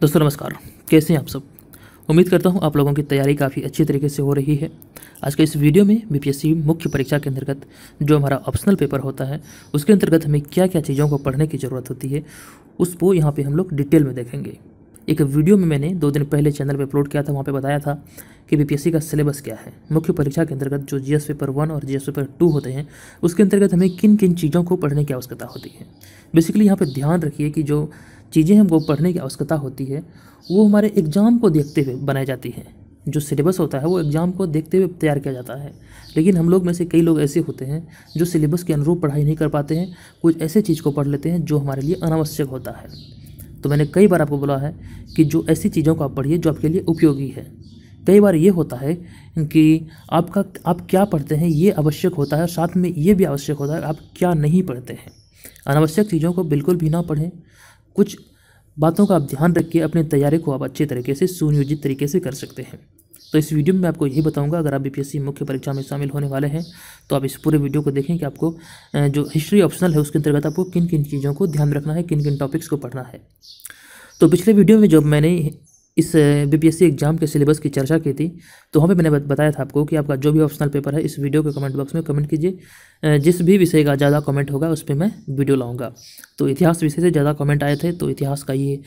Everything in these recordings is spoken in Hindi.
दोस्तों नमस्कार कैसे हैं आप सब उम्मीद करता हूं आप लोगों की तैयारी काफ़ी अच्छी तरीके से हो रही है आज के इस वीडियो में बीपीएससी मुख्य परीक्षा के अंतर्गत जो हमारा ऑप्शनल पेपर होता है उसके अंतर्गत हमें क्या क्या चीज़ों को पढ़ने की ज़रूरत होती है उसको यहाँ पर हम लोग डिटेल में देखेंगे एक वीडियो में मैंने दो दिन पहले चैनल पर अपलोड किया था वहाँ पर बताया था कि बी का सिलेबस क्या है मुख्य परीक्षा के अंतर्गत जो जी पेपर वन और जी पेपर टू होते हैं उसके अंतर्गत हमें किन किन चीज़ों को पढ़ने की आवश्यकता होती है बेसिकली यहाँ पर ध्यान रखिए कि जो चीज़ें हमको पढ़ने की आवश्यकता होती है वो हमारे एग्ज़ाम को देखते हुए बनाई जाती है जो सिलेबस होता है वो एग्ज़ाम को देखते हुए तैयार किया जाता है लेकिन हम लोग में से कई लोग ऐसे होते हैं जो सिलेबस के अनुरूप पढ़ाई नहीं कर पाते हैं कुछ ऐसे चीज़ को पढ़ लेते हैं जो हमारे लिए अनावश्यक होता है तो मैंने कई बार आपको बोला है कि जो ऐसी चीज़ों को आप पढ़िए जो आपके लिए उपयोगी है कई बार ये होता है कि आपका आप क्या पढ़ते हैं ये आवश्यक होता है साथ में ये भी आवश्यक होता है आप क्या नहीं पढ़ते हैं अनावश्यक चीज़ों को बिल्कुल भी ना पढ़ें कुछ बातों का आप ध्यान रख के अपनी तैयारी को आप अच्छे तरीके से सुनियोजित तरीके से कर सकते हैं तो इस वीडियो में आपको यही बताऊंगा अगर आप बीपीएससी मुख्य परीक्षा में शामिल होने वाले हैं तो आप इस पूरे वीडियो को देखें कि आपको जो हिस्ट्री ऑप्शनल है उसके अंतर्गत आपको किन किन चीज़ों को ध्यान रखना है किन किन टॉपिक्स को पढ़ना है तो पिछले वीडियो में जब मैंने इस बीपीएससी एग्ज़ाम e के सिलेबस की चर्चा की थी तो वहाँ पे मैंने बताया था आपको कि आपका जो भी ऑप्शनल पेपर है इस वीडियो के कमेंट बॉक्स में कमेंट कीजिए जिस भी विषय का ज़्यादा कमेंट होगा उस पर मैं वीडियो लाऊंगा तो इतिहास विषय से ज़्यादा कमेंट आए थे तो इतिहास का ये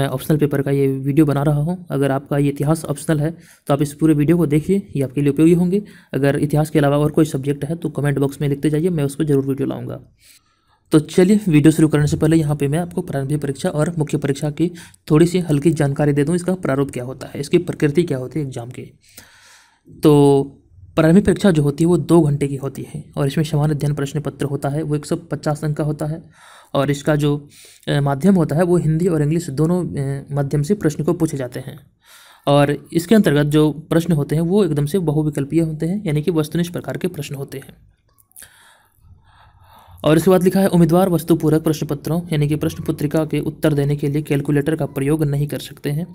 मैं ऑप्शनल पेपर का ये वीडियो बना रहा हूँ अगर आपका ये इतिहास ऑप्शनल है तो आप इस पूरे वीडियो को देखिए ये आपके लिए उपयोगी होंगे अगर इतिहास के अलावा और कोई सब्जेक्ट है तो कमेंट बॉक्स में लिखते जाइए मैं उस पर जरूर वीडियो लाऊँगा तो चलिए वीडियो शुरू करने से पहले यहाँ पे मैं आपको प्रारंभिक परीक्षा और मुख्य परीक्षा की थोड़ी सी हल्की जानकारी दे दूँ इसका प्रारूप क्या होता है इसकी प्रकृति क्या होती है एग्जाम की तो प्रारंभिक परीक्षा जो होती है वो दो घंटे की होती है और इसमें सामान्य अध्ययन प्रश्न पत्र होता है वो एक अंक का होता है और इसका जो माध्यम होता है वो हिंदी और इंग्लिश दोनों माध्यम से प्रश्न को पूछे जाते हैं और इसके अंतर्गत जो प्रश्न होते हैं वो एकदम से बहुविकल्पीय होते हैं यानी कि वस्तुनिष्ठ प्रकार के प्रश्न होते हैं और इसके बाद लिखा है उम्मीदवार वस्तुपूरक प्रश्न पत्रों यानी कि प्रश्न पत्रिका के उत्तर देने के लिए कैलकुलेटर का प्रयोग नहीं कर सकते हैं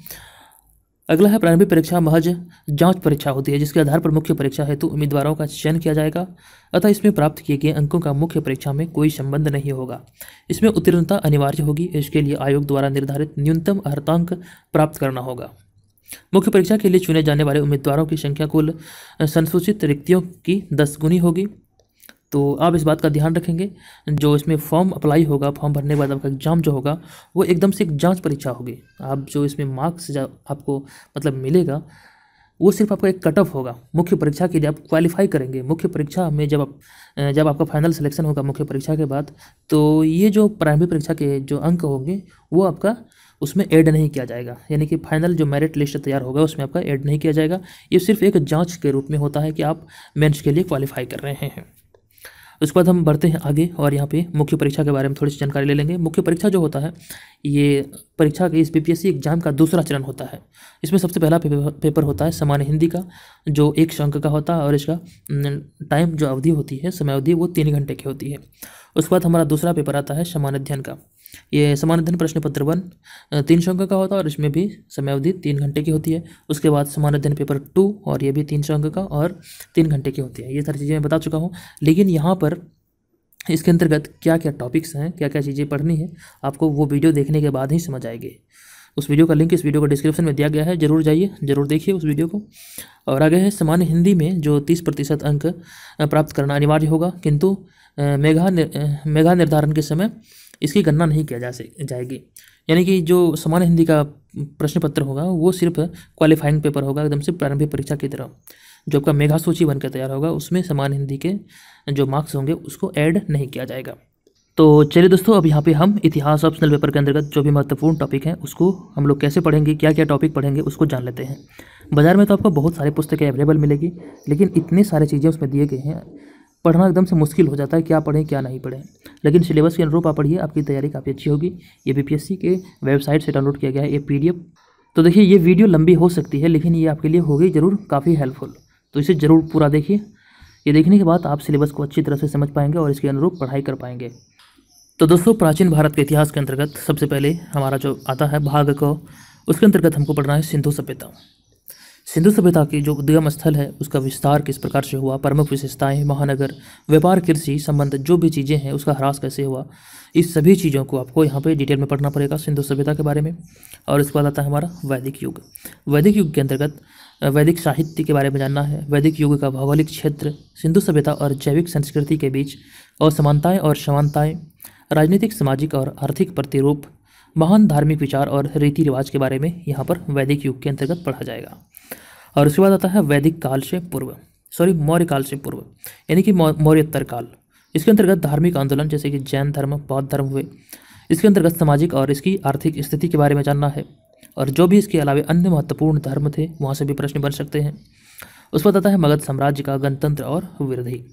अगला है प्रारंभिक परीक्षा महज जांच परीक्षा होती है जिसके आधार पर मुख्य परीक्षा हेतु उम्मीदवारों का चयन किया जाएगा अतः इसमें प्राप्त किए गए अंकों का मुख्य परीक्षा में कोई संबंध नहीं होगा इसमें उत्तीर्णता अनिवार्य होगी इसके लिए आयोग द्वारा निर्धारित न्यूनतम अर्थांक प्राप्त करना होगा मुख्य परीक्षा के लिए चुने जाने वाले उम्मीदवारों की संख्या कुल संसूचित रिक्तियों की दस गुनी होगी तो आप इस बात का ध्यान रखेंगे जो इसमें फॉर्म अप्लाई होगा फॉर्म भरने के बाद आपका एग्ज़ाम जो होगा वो एकदम से एक जांच परीक्षा होगी आप जो इसमें मार्क्स आपको मतलब मिलेगा वो सिर्फ आपका एक कट ऑफ होगा मुख्य परीक्षा के लिए आप क्वालिफाई करेंगे मुख्य परीक्षा में जब आप जब आपका फाइनल सिलेक्शन होगा मुख्य परीक्षा के बाद तो ये जो प्राइमरी परीक्षा के जो अंक होंगे वो आपका उसमें ऐड नहीं किया जाएगा यानी कि फाइनल जो मेरिट लिस्ट तैयार होगा उसमें आपका ऐड नहीं किया जाएगा ये सिर्फ एक जांच के रूप में होता है कि आप मेन्स के लिए क्वालिफाई कर रहे हैं उसके बाद हम बढ़ते हैं आगे और यहाँ पे मुख्य परीक्षा के बारे में थोड़ी सी जानकारी ले लेंगे मुख्य परीक्षा जो होता है ये परीक्षा के इस पीपीएससी एग्जाम का दूसरा चरण होता है इसमें सबसे पहला पेपर होता है सामान्य हिंदी का जो एक शंक का होता है और इसका टाइम जो अवधि होती है समय अवधि वो तीन घंटे की होती है उसके बाद हमारा दूसरा पेपर आता है समान अध्ययन का ये समान अध्ययन प्रश्न पत्र वन तीन सौ अंक का होता है और इसमें भी समय अवधि तीन घंटे की होती है उसके बाद समान अध्ययन पेपर टू और ये भी तीन सौ अंक का और तीन घंटे की होती है ये सारी चीज़ें मैं बता चुका हूँ लेकिन यहाँ पर इसके अंतर्गत क्या क्या टॉपिक्स हैं क्या क्या चीज़ें पढ़नी है आपको वो वीडियो देखने के बाद ही समझ आएगी उस वीडियो का लिंक इस वीडियो को डिस्क्रिप्शन में दिया गया है जरूर जाइए जरूर देखिए उस वीडियो को और आगे है सामान्य हिंदी में जो तीस प्रतिशत अंक प्राप्त करना अनिवार्य होगा किंतु मेघा निर, मेघा निर्धारण के समय इसकी गणना नहीं किया जा जाएगी यानी कि जो सामान्य हिंदी का प्रश्न पत्र होगा वो सिर्फ क्वालिफाइंग पेपर होगा एकदम से प्रारंभिक परीक्षा की तरह जो आपका मेघा सूची बनकर तैयार होगा उसमें सामान्य हिंदी के जो मार्क्स होंगे उसको ऐड नहीं किया जाएगा तो चलिए दोस्तों अब यहाँ पे हम इतिहास ऑप्शनल पेपर के अंतर्गत जो भी महत्वपूर्ण टॉपिक हैं उसको हम लोग कैसे पढ़ेंगे क्या क्या टॉपिक पढ़ेंगे उसको जान लेते हैं बाज़ार में तो आपको बहुत सारी पुस्तकें अवेलेबल मिलेगी लेकिन इतने सारे चीज़ें उसमें दिए गए हैं पढ़ना एकदम से मुश्किल हो जाता है क्या पढ़ें क्या नहीं पढ़ें लेकिन सिलेबस के अनुरूप आप पढ़िए आपकी तैयारी काफ़ी अच्छी होगी ये बीपीएससी के वेबसाइट से डाउनलोड किया गया है ये पीडीएफ तो देखिए ये वीडियो लंबी हो सकती है लेकिन ये आपके लिए होगी ज़रूर काफ़ी हेल्पफुल तो इसे ज़रूर पूरा देखिए ये देखने के बाद आप सिलेबस को अच्छी तरह से समझ पाएंगे और इसके अनुरूप पढ़ाई कर पाएंगे तो दोस्तों प्राचीन भारत के इतिहास के अंतर्गत सबसे पहले हमारा जो आता है भाग को उसके अंतर्गत हमको पढ़ना है सिंधु सभ्यता सिंधु सभ्यता के जो उद्गम स्थल है उसका विस्तार किस प्रकार से हुआ प्रमुख विशेषताएं महानगर व्यापार कृषि संबंध जो भी चीज़ें हैं उसका ह्रास कैसे हुआ इस सभी चीज़ों को आपको यहाँ पे डिटेल में पढ़ना पड़ेगा सिंधु सभ्यता के बारे में और इसके बाद आता है हमारा वैदिक युग वैदिक युग के अंतर्गत वैदिक साहित्य के बारे में जानना है वैदिक युग का भौगोलिक क्षेत्र सिंधु सभ्यता और जैविक संस्कृति के बीच असमानताएँ और समानताएँ राजनीतिक सामाजिक और आर्थिक प्रतिरूप महान धार्मिक विचार और रीति रिवाज के बारे में यहाँ पर वैदिक युग के अंतर्गत पढ़ा जाएगा और उसके बाद आता है वैदिक काल से पूर्व सॉरी मौर्य काल से पूर्व यानी कि मौर्योत्तर काल इसके अंतर्गत धार्मिक आंदोलन जैसे कि जैन धर्म बौद्ध धर्म हुए इसके अंतर्गत सामाजिक और इसकी आर्थिक स्थिति के बारे में जानना है और जो भी इसके अलावा अन्य महत्वपूर्ण धर्म थे वहाँ से भी प्रश्न बन सकते हैं उस पर आता है मगध साम्राज्य का गणतंत्र और वृद्धि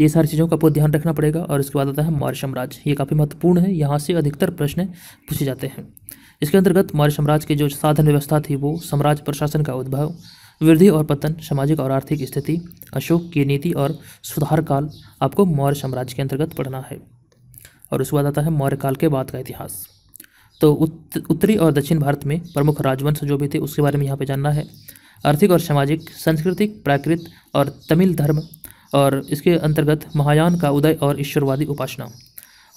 ये सारी चीज़ों का आपको ध्यान रखना पड़ेगा और इसके बाद आता है मौर्य साम्राज्य ये काफ़ी महत्वपूर्ण है यहाँ से अधिकतर प्रश्न पूछे जाते हैं इसके अंतर्गत मौर्य साम्राज्य की जो साधन व्यवस्था थी वो साम्राज्य प्रशासन का उद्भव वृद्धि और पतन सामाजिक और आर्थिक स्थिति अशोक की नीति और सुधार काल आपको मौर्य साम्राज्य के अंतर्गत पढ़ना है और उसके बाद आता है मौर्य काल के बाद का इतिहास तो उत्तरी और दक्षिण भारत में प्रमुख राजवंश जो भी थे उसके बारे में यहाँ पे जानना है आर्थिक और सामाजिक सांस्कृतिक प्राकृत और तमिल धर्म और इसके अंतर्गत महायान का उदय और ईश्वरवादी उपासना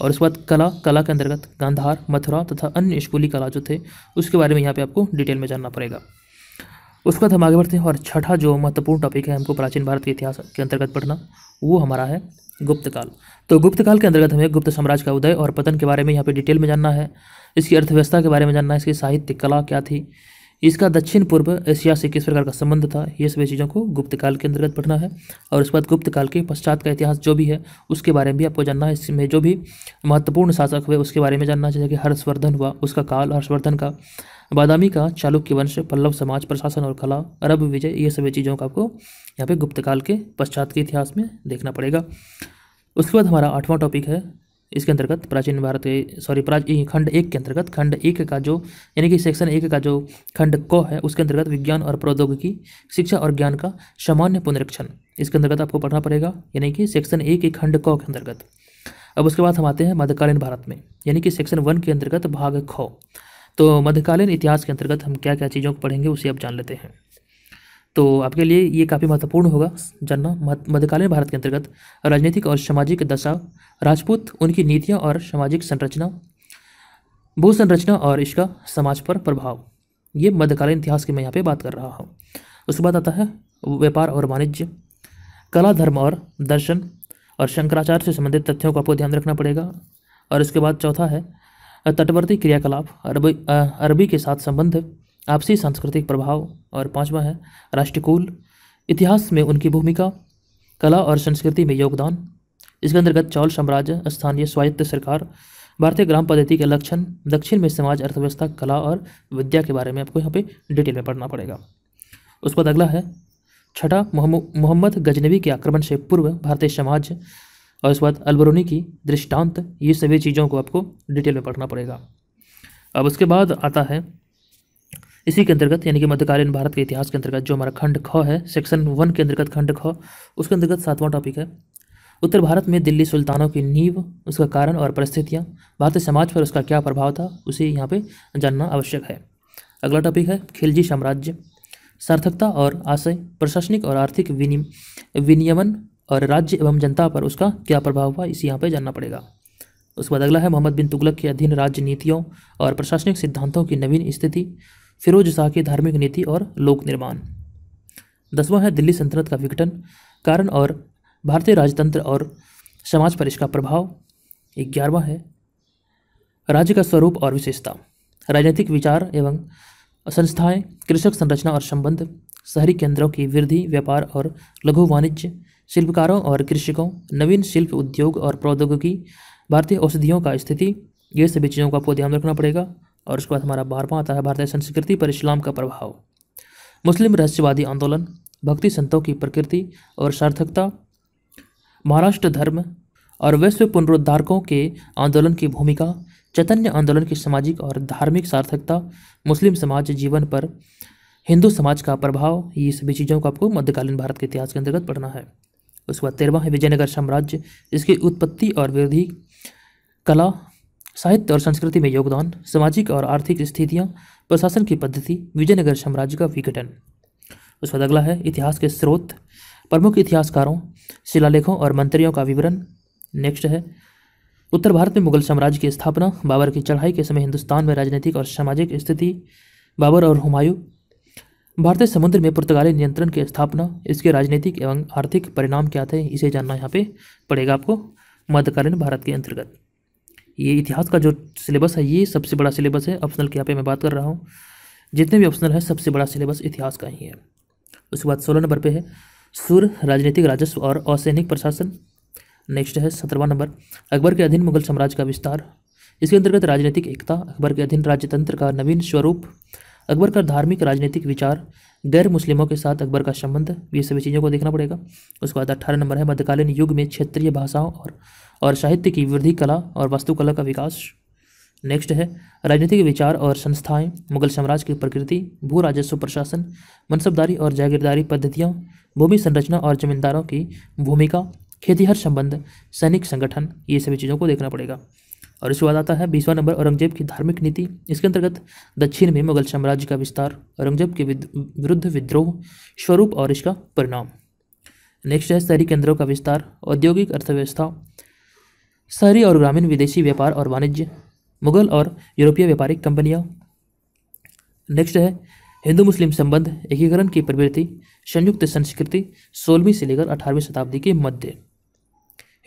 और उसके बाद कला कला के अंतर्गत गांधार मथुरा तथा अन्य स्कूली कला जो थे उसके बारे में यहाँ पे आपको डिटेल में जानना पड़ेगा उसके बाद हम आगे बढ़ते हैं और छठा जो महत्वपूर्ण टॉपिक है हमको प्राचीन भारत के इतिहास के अंतर्गत पढ़ना वो हमारा है गुप्तकाल तो गुप्तकाल के अंतर्गत हमें गुप्त साम्राज्य का उदय और पतन के बारे में यहाँ पर डिटेल में जानना है इसकी अर्थव्यवस्था के बारे में जानना है इसकी साहित्य कला क्या थी इसका दक्षिण पूर्व एशिया से किस प्रकार का संबंध था ये सभी चीज़ों को गुप्त काल के अंतर्गत पढ़ना है और उसके बाद गुप्त काल के पश्चात का इतिहास जो भी है उसके बारे में भी आपको जानना है इसमें जो भी महत्वपूर्ण शासक हुए उसके बारे में जानना जैसे कि हर्षवर्धन हुआ उसका काल हर्षवर्धन का बादामी का चालुक्य वंश पल्लव समाज प्रशासन और कला अरब विजय ये सभी चीज़ों का आपको यहाँ पे गुप्तकाल के पश्चात के इतिहास में देखना पड़ेगा उसके बाद हमारा आठवां टॉपिक है इसके अंतर्गत प्राचीन भारत के सॉरी प्राचीन खंड एक के अंतर्गत खंड एक का जो यानी कि सेक्शन एक का जो खंड क है उसके अंतर्गत विज्ञान और प्रौद्योगिकी शिक्षा और ज्ञान का सामान्य पुनरीक्षण इसके अंतर्गत आपको पढ़ना पड़ेगा यानी कि सेक्शन एक के खंड क के अंतर्गत अब उसके बाद हम आते हैं मध्यकालीन भारत में यानी कि सेक्शन वन के अंतर्गत भाग ख तो मध्यकालीन इतिहास के अंतर्गत हम क्या क्या चीज़ों को पढ़ेंगे उसे आप जान लेते हैं तो आपके लिए ये काफ़ी महत्वपूर्ण होगा जानना मध्यकालीन भारत के अंतर्गत राजनीतिक और सामाजिक दशा राजपूत उनकी नीतियाँ और सामाजिक संरचना भू संरचना और इसका समाज पर प्रभाव ये मध्यकालीन इतिहास की मैं यहाँ पे बात कर रहा हूँ उसके बाद आता है व्यापार और वाणिज्य कला धर्म और दर्शन और शंकराचार्य से संबंधित तथ्यों का आपको ध्यान रखना पड़ेगा और इसके बाद चौथा है तटवर्ती क्रियाकलाप अरबी अरबी के साथ संबंध आपसी सांस्कृतिक प्रभाव और पांचवा है राष्ट्रकूल इतिहास में उनकी भूमिका कला और संस्कृति में योगदान इसके अंतर्गत चौल साम्राज्य स्थानीय स्वायत्त सरकार भारतीय ग्राम पद्धति के लक्षण दक्षिण में समाज अर्थव्यवस्था कला और विद्या के बारे में आपको यहाँ पे डिटेल में पढ़ना पड़ेगा उसके बाद अगला है छठा मोहम्मद गजनवी के आक्रमण से पूर्व भारतीय समाज और उसके बाद अलबरूनी की दृष्टांत ये सभी चीज़ों को आपको डिटेल में पढ़ना पड़ेगा अब उसके बाद आता है इसी के अंतर्गत यानी कि मध्यकालीन भारत के इतिहास के अंतर्गत जो हमारा खंड ख है सेक्शन वन के अंतर्गत खंड ख उसके अंतर्गत सातवां टॉपिक है उत्तर भारत में दिल्ली सुल्तानों की नींव उसका कारण और परिस्थितियाँ भारतीय समाज पर उसका क्या प्रभाव था उसे यहाँ पर जानना आवश्यक है अगला टॉपिक है खिलजी साम्राज्य सार्थकता और आशय प्रशासनिक और आर्थिक विनियमन और राज्य एवं जनता पर उसका क्या प्रभाव हुआ इसे यहाँ पर जानना पड़ेगा उसके बाद अगला है मोहम्मद बिन तुगलक के अधीन राज्य नीतियों और प्रशासनिक सिद्धांतों की नवीन स्थिति फिरोज शाह की धार्मिक नीति और लोक निर्माण दसवां है दिल्ली सल्तनत का विघटन कारण और भारतीय राजतंत्र और समाज पर इसका प्रभाव ग्यारहवा है राज्य का स्वरूप और विशेषता राजनीतिक विचार एवं संस्थाएं कृषक संरचना और संबंध शहरी केंद्रों की वृद्धि व्यापार और लघु वाणिज्य शिल्पकारों और कृषकों नवीन शिल्प उद्योग और प्रौद्योगिकी भारतीय औषधियों का स्थिति ये सभी चीज़ों का आपको ध्यान रखना पड़ेगा और उसके बाद हमारा बारहवा आता है भारतीय संस्कृति पर इस्लाम का प्रभाव मुस्लिम रहस्यवादी आंदोलन भक्ति संतों की प्रकृति और सार्थकता महाराष्ट्र धर्म और विश्व पुनरुद्धारकों के आंदोलन की भूमिका चैतन्य आंदोलन की सामाजिक और धार्मिक सार्थकता मुस्लिम समाज जीवन पर हिंदू समाज का प्रभाव ये सभी चीज़ों को आपको मध्यकालीन भारत के इतिहास के अंतर्गत पढ़ना है उसके बाद तेरहवा है विजयनगर साम्राज्य इसकी उत्पत्ति और वृद्धि कला साहित्य और संस्कृति में योगदान सामाजिक और आर्थिक स्थितियाँ प्रशासन की पद्धति विजयनगर साम्राज्य का विघटन उस पर अगला है इतिहास के स्रोत प्रमुख इतिहासकारों शिलालेखों और मंत्रियों का विवरण नेक्स्ट है उत्तर भारत में मुगल साम्राज्य की स्थापना बाबर की चढ़ाई के समय हिंदुस्तान में राजनीतिक और सामाजिक स्थिति बाबर और हुमायूं भारतीय समुद्र में पुर्तगाली नियंत्रण की स्थापना इसके राजनीतिक एवं आर्थिक परिणाम क्या थे इसे जानना यहाँ पे पड़ेगा आपको मध्यकालीन भारत के अंतर्गत ये इतिहास का जो सिलेबस है ये सबसे बड़ा सिलेबस है ऑप्शनल की यहाँ पे मैं बात कर रहा हूँ जितने भी ऑप्शनल है सबसे बड़ा सिलेबस इतिहास का ही है उसके बाद सोलह नंबर पर है सुर राजनीतिक राजस्व और असैनिक प्रशासन नेक्स्ट है सत्रहवा नंबर अकबर के अधीन मुगल साम्राज्य का विस्तार इसके अंतर्गत राजनीतिक एकता अकबर के अधीन राज्यतंत्र का नवीन स्वरूप अकबर का धार्मिक राजनीतिक विचार गैर मुस्लिमों के साथ अकबर का संबंध ये सभी चीज़ों को देखना पड़ेगा उसके बाद अट्ठारह नंबर है मध्यकालीन युग में क्षेत्रीय भाषाओं और और साहित्य की वृद्धि कला और वास्तुकला का विकास नेक्स्ट है राजनीतिक विचार और संस्थाएं मुगल साम्राज्य की प्रकृति भू राजस्व प्रशासन मनसबदारी और जागीरदारी पद्धतियाँ भूमि संरचना और जमींदारों की भूमिका खेतीहर संबंध सैनिक संगठन ये सभी चीज़ों को देखना पड़ेगा और इसके बाद आता है बीसवा नंबर औरंगजेब की धार्मिक नीति इसके अंतर्गत दक्षिण में मुगल साम्राज्य का विस्तार औरंगजेब के विरुद्ध विद्रोह स्वरूप और इसका परिणाम नेक्स्ट है शहरी केंद्रों का विस्तार औद्योगिक अर्थव्यवस्था शहरी और ग्रामीण विदेशी व्यापार और वाणिज्य मुगल और यूरोपीय व्यापारिक कंपनियाँ नेक्स्ट है हिंदू मुस्लिम संबंध एकीकरण की प्रवृत्ति संयुक्त संस्कृति सोलहवीं से लेकर अठारहवीं शताब्दी के मध्य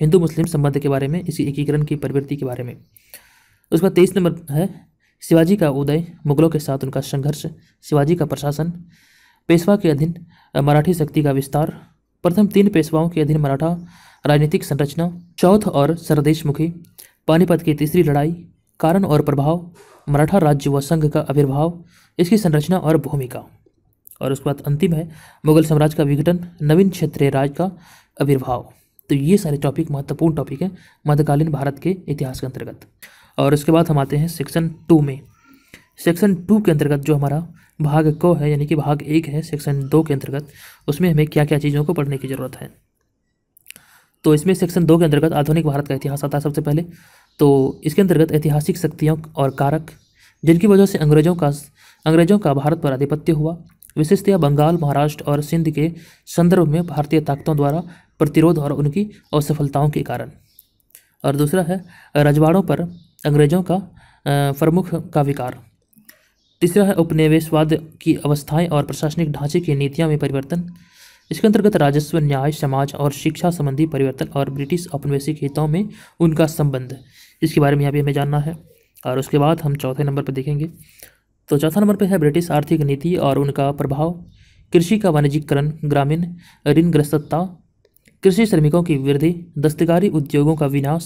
हिंदू मुस्लिम संबंध के बारे में इसी एकीकरण की प्रवृत्ति के बारे में उसके बाद तेईस नंबर है शिवाजी का उदय मुगलों के साथ उनका संघर्ष शिवाजी का प्रशासन पेशवा के अधीन मराठी शक्ति का विस्तार प्रथम तीन पेशवाओं के अधीन मराठा राजनीतिक संरचना चौथ और सरदेशमुखी पानीपत की तीसरी लड़ाई कारण और प्रभाव मराठा राज्य व संघ का आविर्भाव इसकी संरचना और भूमिका और उसके बाद अंतिम है मुगल साम्राज्य का विघटन नवीन क्षेत्रीय राज का आविर्भाव तो ये सारे टॉपिक महत्वपूर्ण टॉपिक हैं मध्यकालीन भारत के इतिहास के अंतर्गत और उसके बाद हम आते हैं सेक्शन टू में सेक्शन टू के अंतर्गत जो हमारा भाग को है यानी कि भाग एक है सेक्शन दो के अंतर्गत उसमें हमें क्या क्या चीज़ों को पढ़ने की ज़रूरत है तो इसमें सेक्शन दो के अंतर्गत आधुनिक भारत का इतिहास आता है सबसे पहले तो इसके अंतर्गत ऐतिहासिक शक्तियों और कारक जिनकी वजह से अंग्रेज़ों का अंग्रेज़ों का भारत पर आधिपत्य हुआ विशेषतः बंगाल महाराष्ट्र और सिंध के संदर्भ में भारतीय ताकतों द्वारा प्रतिरोध और उनकी असफलताओं के कारण और दूसरा है रजवाड़ों पर अंग्रेज़ों का प्रमुख का विकार तीसरा है उपनिवेशवाद की अवस्थाएं और प्रशासनिक ढांचे की नीतियाँ में परिवर्तन इसके अंतर्गत राजस्व न्याय समाज और शिक्षा संबंधी परिवर्तन और ब्रिटिश औपनिवेशिक हितों में उनका संबंध इसके बारे में यहाँ भी हमें जानना है और उसके बाद हम चौथे नंबर पर देखेंगे तो चौथा नंबर पर है ब्रिटिश आर्थिक नीति और उनका प्रभाव कृषि का वाणिज्यिकरण ग्रामीण ऋणग्रस्तता कृषि श्रमिकों की वृद्धि दस्तकारी उद्योगों का विनाश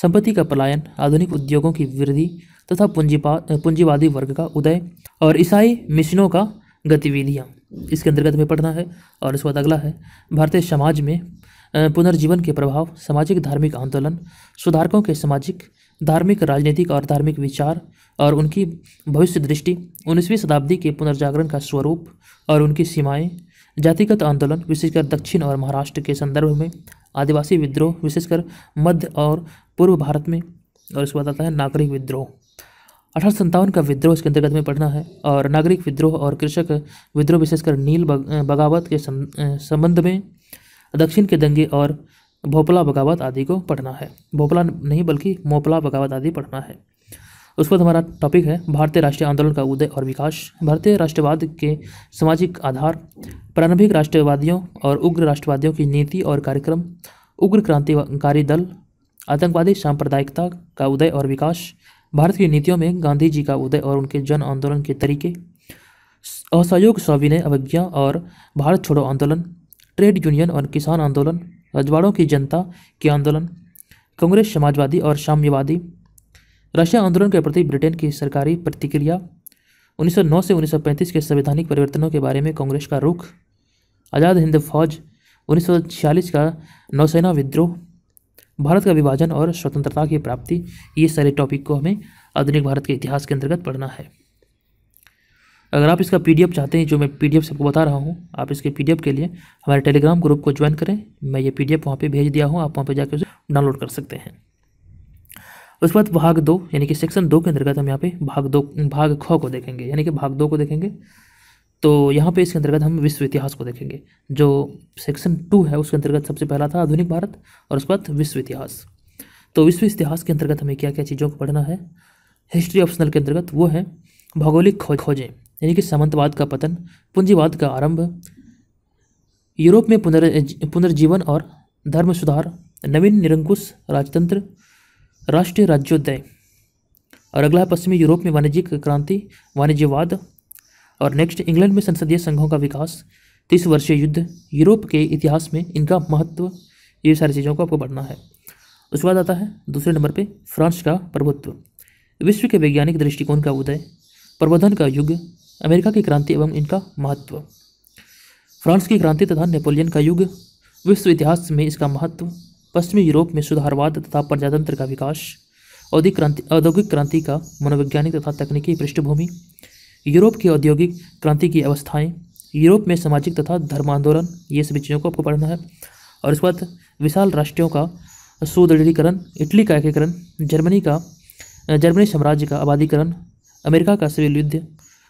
संपत्ति का पलायन आधुनिक उद्योगों की वृद्धि तथा पूंजीपा पूंजीवादी वर्ग का उदय और ईसाई मिशनों का गतिविधियाँ इसके अंतर्गत में पढ़ना है और इसके बाद अगला है भारतीय समाज में पुनर्जीवन के प्रभाव सामाजिक धार्मिक आंदोलन सुधारकों के सामाजिक धार्मिक राजनीतिक और धार्मिक विचार और उनकी भविष्य दृष्टि उन्नीसवीं शताब्दी के पुनर्जागरण का स्वरूप और उनकी सीमाएं जातिगत आंदोलन विशेषकर दक्षिण और महाराष्ट्र के संदर्भ में आदिवासी विद्रोह विशेषकर मध्य और पूर्व भारत में और इसके बाद आता है नागरिक विद्रोह अठारह संतावन का विद्रोह इसके अंतर्गत में पढ़ना है और नागरिक विद्रोह और कृषक विद्रोह विशेषकर नील बगावत के संबंध में दक्षिण के दंगे और भोपला बगावत आदि को पढ़ना है भोपला नहीं बल्कि मोपला बगावत आदि पढ़ना है उस पर हमारा टॉपिक है भारतीय राष्ट्रीय आंदोलन का उदय और विकास भारतीय राष्ट्रवाद के सामाजिक आधार प्रारंभिक राष्ट्रवादियों और उग्र राष्ट्रवादियों की नीति और कार्यक्रम उग्र क्रांतिकारी दल आतंकवादी सांप्रदायिकता का उदय और विकास भारत की नीतियों में गांधी जी का उदय और उनके जन आंदोलन के तरीके असहयोग स्वाभिनय अवज्ञा और भारत छोड़ो आंदोलन ट्रेड यूनियन और किसान आंदोलन रजवाड़ों की जनता के आंदोलन कांग्रेस समाजवादी और साम्यवादी रशिया आंदोलन के प्रति ब्रिटेन की सरकारी प्रतिक्रिया 1909 से 1935 के संवैधानिक परिवर्तनों के बारे में कांग्रेस का रुख आज़ाद हिंद फौज 1946 का नौसेना विद्रोह भारत का विभाजन और स्वतंत्रता की प्राप्ति ये सारे टॉपिक को हमें आधुनिक भारत के इतिहास के अंतर्गत पढ़ना है अगर आप इसका पीडीएफ चाहते हैं जो मैं पीडीएफ सबको बता रहा हूँ आप इसके पीडीएफ के लिए हमारे टेलीग्राम ग्रुप को ज्वाइन करें मैं ये पीडीएफ वहाँ पर भेज दिया हूँ आप वहाँ पर जाकर उसे डाउनलोड कर सकते हैं उसके बाद भाग दो यानी कि सेक्शन दो के अंतर्गत हम यहाँ पे भाग दो भाग ख को देखेंगे यानी कि भाग दो को देखेंगे तो यहाँ पे इसके अंतर्गत हम विश्व इतिहास को देखेंगे जो सेक्शन टू है उसके अंतर्गत सबसे पहला था आधुनिक भारत और उसके बाद विश्व इतिहास तो विश्व इतिहास के अंतर्गत हमें क्या क्या चीज़ों को पढ़ना है हिस्ट्री ऑप्शनल के अंतर्गत वो है भौगोलिक खोज खोजें यानी कि सामंतवाद का पतन पूंजीवाद का आरंभ यूरोप में पुनर पुनर्जीवन और धर्म सुधार नवीन निरंकुश राजतंत्र राष्ट्रीय राज्योदय और अगला पश्चिमी यूरोप में वाणिज्यिक क्रांति वाणिज्यवाद और नेक्स्ट इंग्लैंड में संसदीय संघों का विकास तीस वर्षीय युद्ध यूरोप के इतिहास में इनका महत्व ये सारी चीज़ों को आपको पढ़ना है उसके बाद आता है दूसरे नंबर पे फ्रांस का प्रभुत्व विश्व के वैज्ञानिक दृष्टिकोण का उदय प्रबोधन का युग अमेरिका की क्रांति एवं इनका महत्व फ्रांस की क्रांति तथा नेपोलियन का युग विश्व इतिहास में इसका महत्व पश्चिमी यूरोप में सुधारवाद तथा प्रजातंत्र का विकास औद्योगिक क्रांति औद्योगिक क्रांति का मनोवैज्ञानिक तथा तकनीकी पृष्ठभूमि यूरोप की औद्योगिक क्रांति की अवस्थाएं यूरोप में सामाजिक तथा धर्म आंदोलन ये सभी चीज़ों को आपको पढ़ना है और इसके बाद विशाल राष्ट्रों का सुदृढ़ीकरण इटली का एकीकरण जर्मनी का जर्मनी साम्राज्य का आबादीकरण अमेरिका का सिविल युद्ध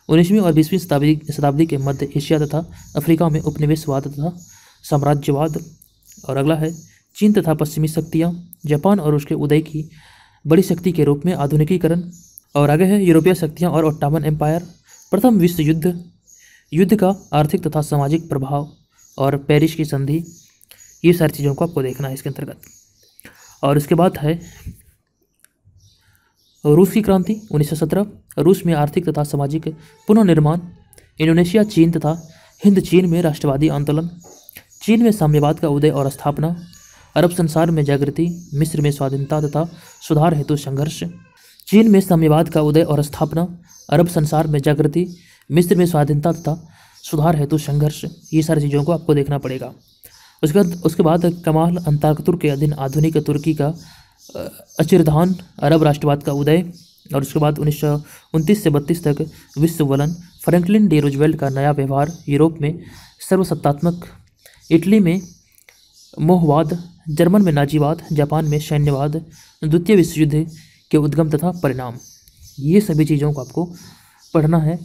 उन्नीसवीं और बीसवीं शताब्दी शताब्दी के मध्य एशिया तथा अफ्रीका में उपनिवेशवाद तथा साम्राज्यवाद और अगला है चीन तथा पश्चिमी शक्तियाँ जापान और उसके उदय की बड़ी शक्ति के रूप में आधुनिकीकरण और आगे है यूरोपीय शक्तियाँ और ओट्टामन एम्पायर प्रथम विश्व युद्ध युद्ध का आर्थिक तथा सामाजिक प्रभाव और पेरिस की संधि ये सारी चीज़ों को आपको देखना है इसके अंतर्गत और इसके बाद है रूस की क्रांति 1917 रूस में आर्थिक तथा सामाजिक पुनर्निर्माण इंडोनेशिया चीन तथा हिंद चीन में राष्ट्रवादी आंदोलन चीन में साम्यवाद का उदय और स्थापना अरब संसार में जागृति मिस्र में स्वाधीनता तथा सुधार हेतु संघर्ष चीन में साम्यवाद का उदय और स्थापना अरब संसार में जागृति मिस्र में स्वाधीनता तथा सुधार हेतु संघर्ष ये सारी चीज़ों को आपको देखना पड़ेगा उसके बाद उसके बाद कमाल अंतार्कतुर के अधीन आधुनिक तुर्की का अचिरधान अरब राष्ट्रवाद का उदय और उसके बाद उन्नीस से बत्तीस तक विश्व वलन फ्रैंकलिन डी रोजवेल्ट का नया व्यवहार यूरोप में सर्वसत्तात्मक इटली में मोहवाद जर्मन में नाजीवाद जापान में सैन्यवाद द्वितीय विश्व युद्ध के उद्गम तथा परिणाम ये सभी चीज़ों को आपको पढ़ना है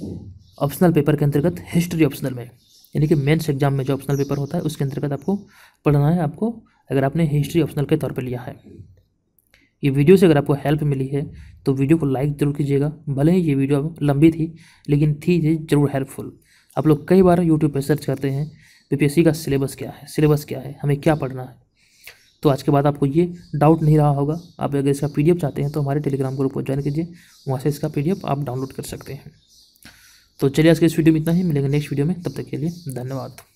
ऑप्शनल पेपर के अंतर्गत हिस्ट्री ऑप्शनल में यानी कि मेंस एग्जाम में जो ऑप्शनल पेपर होता है उसके अंतर्गत आपको पढ़ना है आपको अगर आपने हिस्ट्री ऑप्शनल के तौर पर लिया है ये वीडियो से अगर आपको हेल्प मिली है तो वीडियो को लाइक ज़रूर कीजिएगा भले ही ये वीडियो लंबी थी लेकिन थी ये ज़रूर हेल्पफुल आप लोग कई बार यूट्यूब पर सर्च करते हैं बीपीएससी का सिलेबस क्या है सिलेबस क्या है हमें क्या पढ़ना है तो आज के बाद आपको ये डाउट नहीं रहा होगा आप अगर इसका पी चाहते हैं तो हमारे टेलीग्राम ग्रुप को ज्वाइन कीजिए वहाँ से इसका पी आप डाउनलोड कर सकते हैं तो चलिए आज के इस वीडियो में इतना ही मिलेंगे नेक्स्ट वीडियो में तब तक के लिए धन्यवाद